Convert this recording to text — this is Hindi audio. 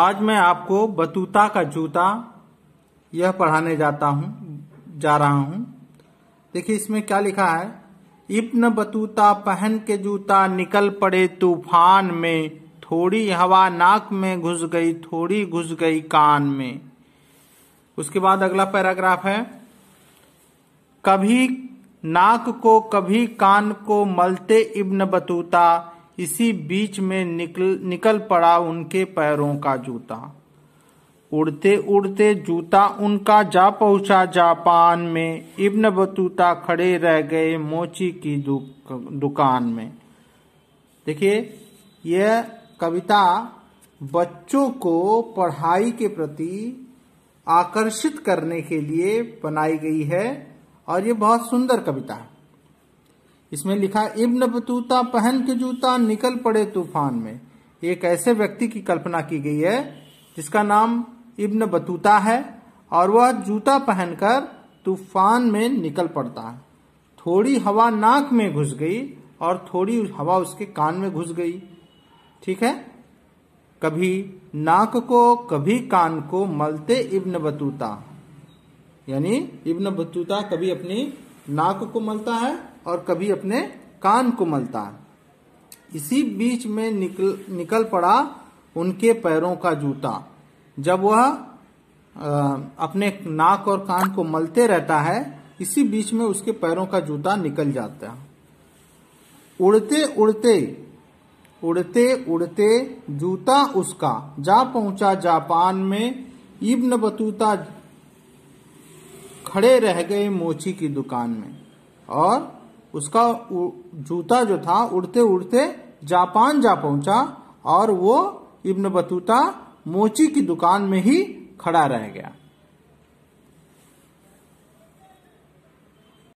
आज मैं आपको बतूता का जूता यह पढ़ाने जाता हूं जा रहा हूं देखिए इसमें क्या लिखा है इब्न बतूता पहन के जूता निकल पड़े तूफान में थोड़ी हवा नाक में घुस गई थोड़ी घुस गई कान में उसके बाद अगला पैराग्राफ है कभी नाक को कभी कान को मलते इब्न बतूता इसी बीच में निकल निकल पड़ा उनके पैरों का जूता उड़ते उड़ते जूता उनका जा पहुंचा जापान में इब्न बतूता खड़े रह गए मोची की दुकान में देखिए यह कविता बच्चों को पढ़ाई के प्रति आकर्षित करने के लिए बनाई गई है और ये बहुत सुंदर कविता है इसमें लिखा इब्न बतूता पहन के जूता निकल पड़े तूफान में एक ऐसे व्यक्ति की कल्पना की गई है जिसका नाम इब्न बतूता है और वह जूता पहनकर तूफान में निकल पड़ता है थोड़ी हवा नाक में घुस गई और थोड़ी हवा उसके कान में घुस गई ठीक है कभी नाक को कभी कान को मलते इब्न बतूता यानी इब्न बतूता कभी अपनी नाक को मलता है और कभी अपने कान को मलता इसी बीच में निकल निकल पड़ा उनके पैरों का जूता जब वह अपने नाक और कान को मलते रहता है इसी बीच में उसके पैरों का जूता निकल जाता है उड़ते उड़ते उड़ते उड़ते जूता उसका जा पहुंचा जापान में इब्न बतूता खड़े रह गए मोची की दुकान में और उसका जूता जो था उड़ते उड़ते जापान जा पहुंचा और वो इब्न बतूता मोची की दुकान में ही खड़ा रह गया